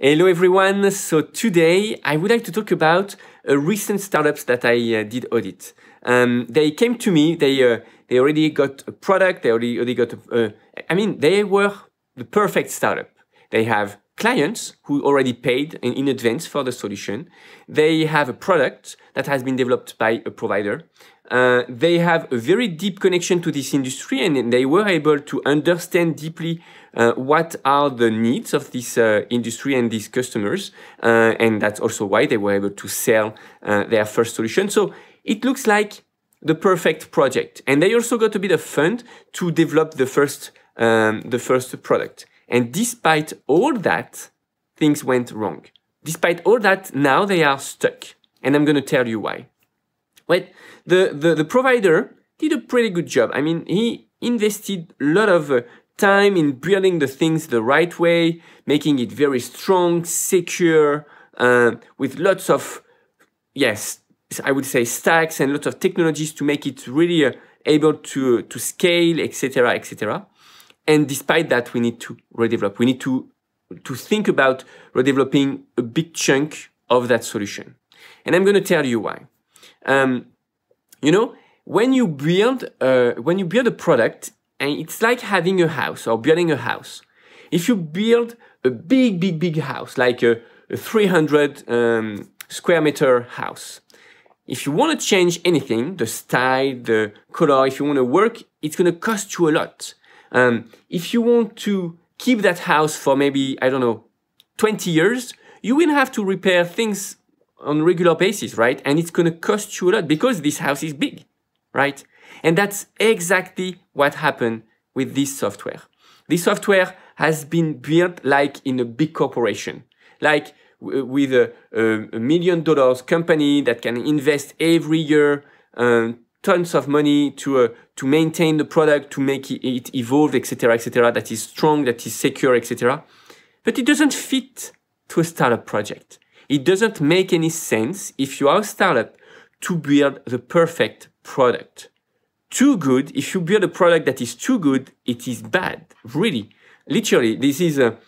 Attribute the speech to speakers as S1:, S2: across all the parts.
S1: Hello everyone. So today I would like to talk about a uh, recent startups that I uh, did audit. Um, they came to me. They uh, they already got a product. They already already got. A, uh, I mean, they were the perfect startup. They have clients who already paid in, in advance for the solution. They have a product that has been developed by a provider, uh, they have a very deep connection to this industry and they were able to understand deeply uh, what are the needs of this uh, industry and these customers. Uh, and that's also why they were able to sell uh, their first solution. So it looks like the perfect project. And they also got a bit of fund to develop the first, um, the first product. And despite all that, things went wrong. Despite all that, now they are stuck. And I'm going to tell you why. Well, the, the, the provider did a pretty good job. I mean, he invested a lot of uh, time in building the things the right way, making it very strong, secure, uh, with lots of, yes, I would say stacks and lots of technologies to make it really uh, able to, to scale, etc., etc. And despite that, we need to redevelop. We need to, to think about redeveloping a big chunk of that solution. And I'm going to tell you why. Um, you know, when you build uh, when you build a product, and it's like having a house or building a house. If you build a big, big, big house, like a, a 300 um, square meter house, if you want to change anything, the style, the color, if you want to work, it's going to cost you a lot. Um, if you want to keep that house for maybe, I don't know, 20 years, you will have to repair things on regular basis, right? And it's going to cost you a lot because this house is big, right? And that's exactly what happened with this software. This software has been built like in a big corporation, like with a, a million dollars company that can invest every year um, tons of money to uh, to maintain the product, to make it evolve, etc., etc. That is strong, that is secure, etc. But it doesn't fit to a startup project. It doesn't make any sense if you are a startup to build the perfect product. Too good, if you build a product that is too good, it is bad, really. Literally, this is, a,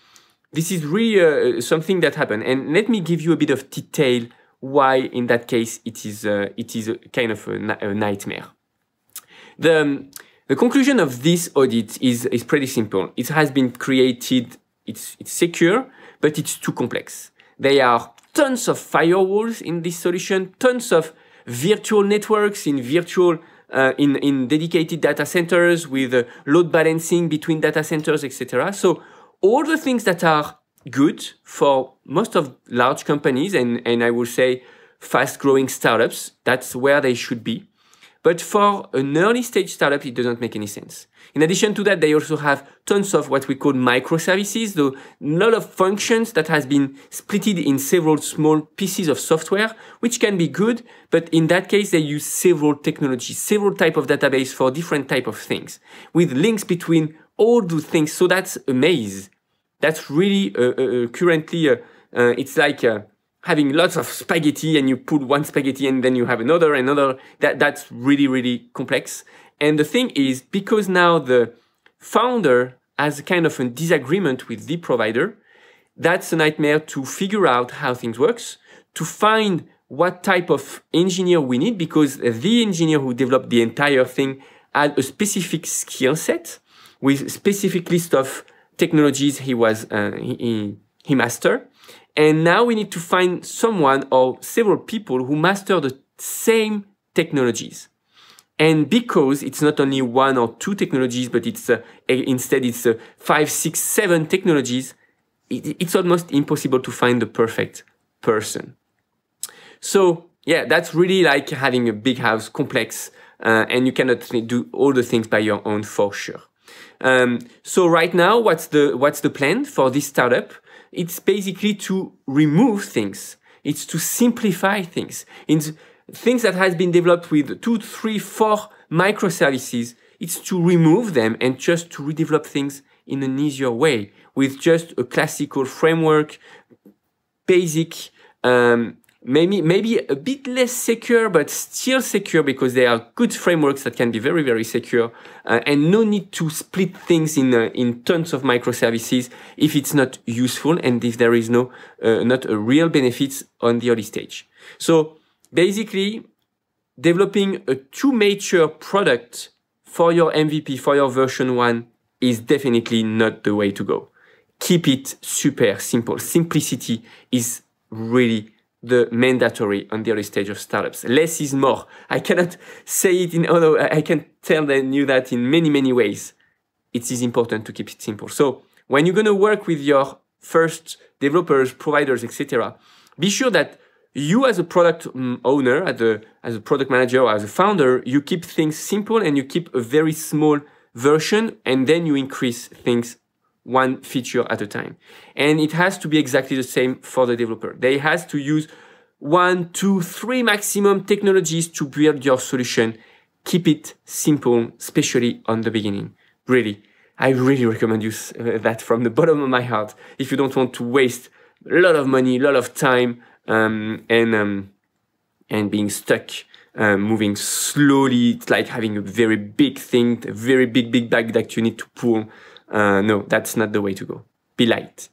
S1: this is really uh, something that happened. And let me give you a bit of detail why in that case it is, uh, it is a kind of a, a nightmare. The, um, the conclusion of this audit is, is pretty simple. It has been created, it's, it's secure, but it's too complex. There are tons of firewalls in this solution, tons of virtual networks in virtual uh, in in dedicated data centers with uh, load balancing between data centers, etc. So all the things that are good for most of large companies and and I would say fast growing startups, that's where they should be. But for an early stage startup, it doesn't make any sense. In addition to that, they also have tons of what we call microservices, so a lot of functions that has been splitted in several small pieces of software, which can be good, but in that case, they use several technologies, several type of database for different type of things, with links between all those things. So that's a maze. That's really uh, uh, uh currently, uh, uh, it's like uh, having lots of spaghetti and you put one spaghetti and then you have another, another, that, that's really, really complex. And the thing is, because now the founder has a kind of a disagreement with the provider, that's a nightmare to figure out how things works, to find what type of engineer we need, because the engineer who developed the entire thing had a specific skill set with specific list of technologies he was, uh, he, he master. And now we need to find someone or several people who master the same technologies. And because it's not only one or two technologies, but it's uh, instead it's uh, five, six, seven technologies, it, it's almost impossible to find the perfect person. So yeah, that's really like having a big house, complex, uh, and you cannot do all the things by your own for sure. Um, so right now, what's the what's the plan for this startup? it's basically to remove things. It's to simplify things. It's things that has been developed with two, three, four microservices. It's to remove them and just to redevelop things in an easier way with just a classical framework, basic um, maybe maybe a bit less secure but still secure because there are good frameworks that can be very very secure uh, and no need to split things in uh, in tons of microservices if it's not useful and if there is no uh, not a real benefits on the early stage so basically developing a too mature product for your mvp for your version 1 is definitely not the way to go keep it super simple simplicity is really the mandatory on the early stage of startups. Less is more. I cannot say it in other, I can tell you that in many, many ways. It is important to keep it simple. So when you're going to work with your first developers, providers, etc., be sure that you as a product mm, owner, as a, as a product manager, as a founder, you keep things simple and you keep a very small version and then you increase things one feature at a time. And it has to be exactly the same for the developer. They has to use one, two, three maximum technologies to build your solution. Keep it simple, especially on the beginning. Really, I really recommend you uh, that from the bottom of my heart. If you don't want to waste a lot of money, a lot of time, um, and um, and being stuck, um, moving slowly, it's like having a very big thing, a very big big bag that you need to pull. Uh, no, that's not the way to go. Be light.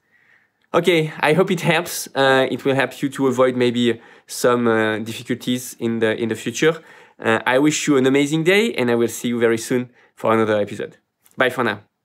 S1: Okay, I hope it helps. Uh, it will help you to avoid maybe some uh, difficulties in the in the future. Uh, I wish you an amazing day, and I will see you very soon for another episode. Bye for now.